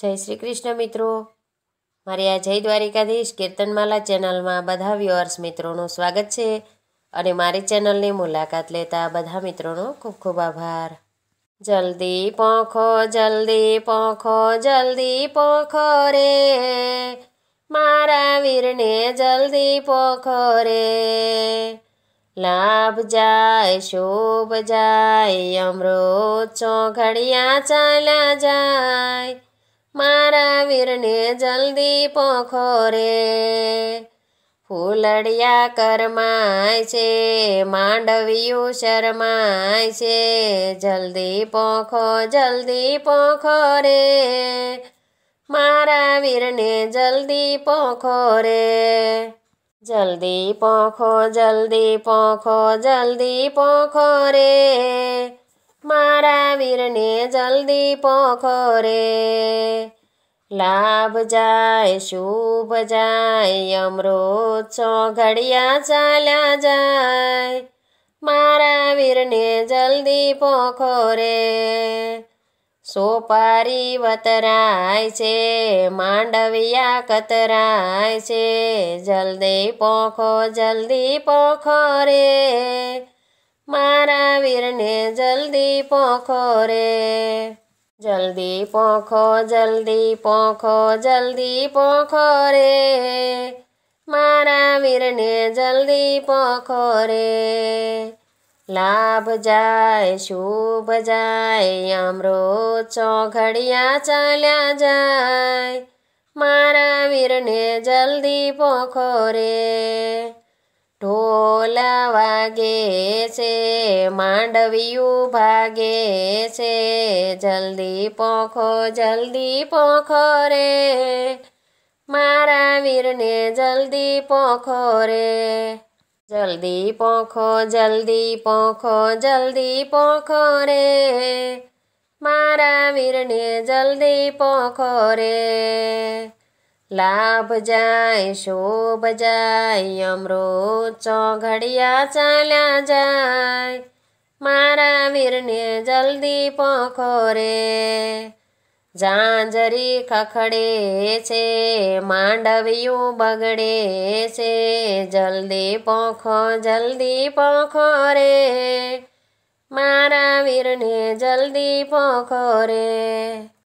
જય શ્રી કૃષ્ણ મિત્રો મારી આ જય દ્વારિકાધીશ કીર્તનમાલા ચેનલમાં બધા વ્યુઅર્સ મિત્રોનું સ્વાગત છે અને મારી ચેનલની મુલાકાત લેતા બધા મિત્રોનો ખૂબ ખૂબ આભાર જલ્દી પોંખો જલ્દી પોંખો જલ્દી પોંખો રે મારા વીરને જલ્દી પોંખો રે લાભ જાય શુભ જાય અમૃત ચોઘડિયા ચાલ્યા જાય મારા વીરને જલ્દી પોખો રે ફૂલડિયા કરમાય છે માંડવિયું શરમાય છે જલ્દી પોખો જલ્દી પોખો રે મારા વીરને જલ્દી પોખો રે જલ્દી પોખો જલ્દી પોખો જલ્દી પોખો રે મારા વીરને જલ્દી પોખો રે લાભ જાય શુભ જાય અમૃત છો ઘડિયા ચાલ્યા જાય મારા વીરને જલ્દી પોખો રે સોપારી વતરાય છે માંડવિયા કતરાય છે જલ્દી પોખો જલ્દી પોખો રે મારા વીરને જલ્દી પોખો રે જલ્દી પોખો જલ્દી પોખો જલ્દી પોખો રે મારા વીરને જલ્દી પોખો રે લાભ જાય શુભ જાય અમરો ચોઘડિયા ચાલ્યા જાય મારા વીરને જલ્દી પોખો રે લાગે છે માંડવિયું ભાગે છે જલ્દી પોખો જલ્દી પોખો રે મારા વીરને જલ્દી પોખો રે જલ્દી પોખો જલ્દી પોખો જલ્દી પોખો રે મારા વીરને જલ્દી પોખો રે લાભ જાય શોભ જાય અમરો ચોઘડિયા ચાલ્યા જાય મારા વીરને જલ્દી પોખો ઝાંઝરી ખખડે છે માંડવિયું બગડે છે જલ્દી પોખો જલ્દી પોખો રે મારા વીરને જલ્દી પોખો રે